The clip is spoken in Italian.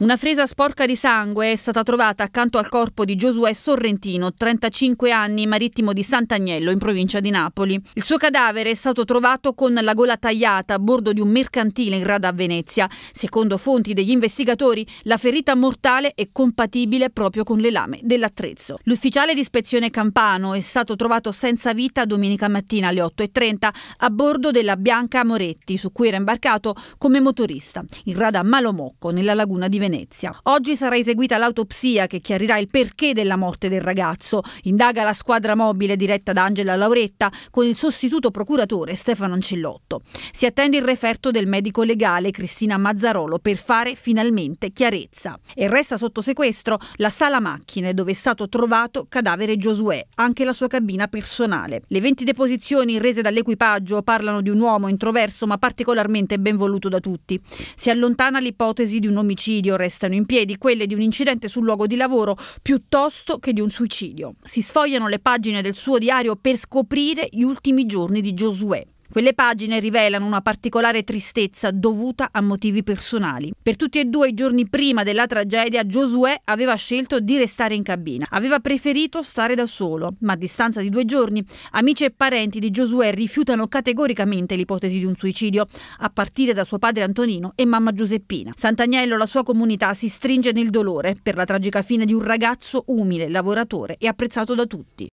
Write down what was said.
Una fresa sporca di sangue è stata trovata accanto al corpo di Giosuè Sorrentino, 35 anni, marittimo di Sant'Agnello, in provincia di Napoli. Il suo cadavere è stato trovato con la gola tagliata a bordo di un mercantile in rada a Venezia. Secondo fonti degli investigatori, la ferita mortale è compatibile proprio con le lame dell'attrezzo. L'ufficiale di ispezione Campano è stato trovato senza vita domenica mattina alle 8.30 a bordo della Bianca Moretti, su cui era imbarcato come motorista, in rada Malomocco, nella laguna di Venezia. Venezia. Oggi sarà eseguita l'autopsia che chiarirà il perché della morte del ragazzo. Indaga la squadra mobile diretta da Angela Lauretta con il sostituto procuratore Stefano Ancillotto. Si attende il referto del medico legale Cristina Mazzarolo per fare finalmente chiarezza. E resta sotto sequestro la sala macchine dove è stato trovato cadavere Giosuè, anche la sua cabina personale. Le 20 deposizioni rese dall'equipaggio parlano di un uomo introverso ma particolarmente ben voluto da tutti. Si allontana l'ipotesi di un omicidio restano in piedi quelle di un incidente sul luogo di lavoro piuttosto che di un suicidio. Si sfogliano le pagine del suo diario per scoprire gli ultimi giorni di Josué. Quelle pagine rivelano una particolare tristezza dovuta a motivi personali. Per tutti e due i giorni prima della tragedia, Josué aveva scelto di restare in cabina. Aveva preferito stare da solo, ma a distanza di due giorni, amici e parenti di Josué rifiutano categoricamente l'ipotesi di un suicidio, a partire da suo padre Antonino e mamma Giuseppina. Sant'Agnello, e la sua comunità, si stringe nel dolore per la tragica fine di un ragazzo umile, lavoratore e apprezzato da tutti.